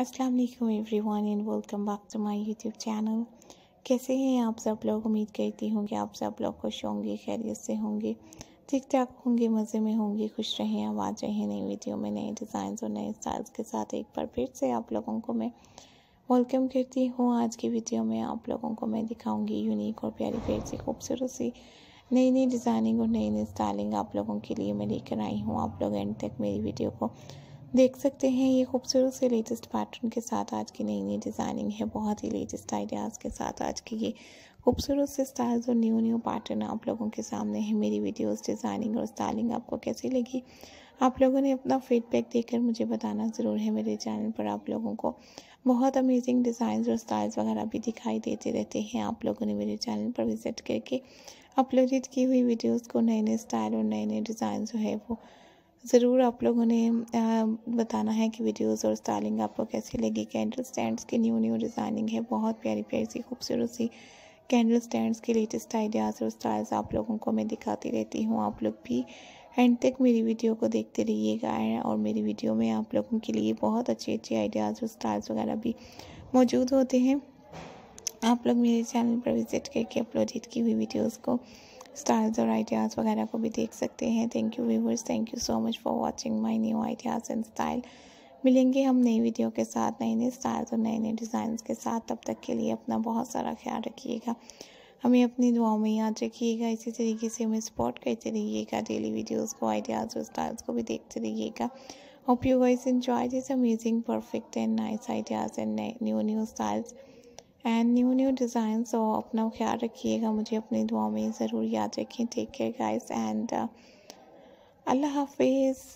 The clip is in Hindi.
अस्सलाम वालेकुम everyone and welcome back to my YouTube channel कैसे हैं आप सब लोग उम्मीद करती हूँ कि आप सब लोग खुश होंगे खैरियत से होंगे ठीक ठाक होंगे मज़े में होंगे खुश रहें आवाज रहें रहे नई वीडियो में नए डिज़ाइन और नए स्टाइल्स के साथ एक बार फिर से आप लोगों को मैं वेलकम करती हूँ आज की वीडियो में आप लोगों को मैं दिखाऊँगी यूनिक और प्यारी फिर से खूबसूरत सी नई नई डिज़ाइनिंग और नई नई स्टाइलिंग आप लोगों के लिए मैं लेकर आई हूँ आप लोग एंड तक मेरी वीडियो को देख सकते हैं ये खूबसूरत से लेटेस्ट पैटर्न के साथ आज की नई नई डिज़ाइनिंग है बहुत ही लेटेस्ट आइडियाज़ के साथ आज की ये खूबसूरत से स्टाइल्स और न्यू न्यू पैटर्न आप लोगों के सामने है मेरी वीडियोस डिज़ाइनिंग और स्टाइलिंग आपको कैसी लगी आप लोगों ने अपना फीडबैक देकर मुझे बताना ज़रूर है मेरे चैनल पर आप लोगों को बहुत अमेजिंग डिज़ाइन और स्टाइल्स वगैरह भी दिखाई देते रहते हैं आप लोगों ने मेरे चैनल पर विज़िट करके अपलोडेड की हुई वीडियोज़ को नए नए स्टाइल और नए नए डिज़ाइन जो है वो ज़रूर आप लोगों ने बताना है कि वीडियोस और स्टाइलिंग आपको कैसी लगी कैंडल स्टैंड्स की न्यू न्यू डिज़ाइनिंग है बहुत प्यारी प्यारी सी खूबसूरत सी कैंडल स्टैंड्स के लेटेस्ट आइडियाज़ और स्टाइल्स आप लोगों को मैं दिखाती रहती हूँ आप लोग भी एंड तक मेरी वीडियो को देखते रहिएगा और मेरी वीडियो में आप लोगों के लिए बहुत अच्छे अच्छे आइडियाज़ और स्टाइल्स वगैरह भी मौजूद होते हैं आप लोग मेरे चैनल पर विज़िट करके अपलोडेड की हुई वीडियोज़ को स्टाइल्स और आइडियाज़ वगैरह को भी देख सकते हैं thank you viewers thank you so much for watching my new ideas and style मिलेंगे हम नई वीडियो के साथ नए नए स्टाइल्स और नए नए डिज़ाइन के साथ तब तक के लिए अपना बहुत सारा ख्याल रखिएगा हमें अपनी दुआओं में याद रखिएगा इसी तरीके से हमें सपोर्ट करते रहिएगा डेली वीडियोस को आइडियाज़ और स्टाइल्स को भी देखते रहिएगा hope you guys enjoy this amazing perfect and nice ideas and new new styles and new new design so अपना ख्याल रखिएगा मुझे अपनी दुआ में ज़रूर याद रखें take care guys and Allah हाफिज़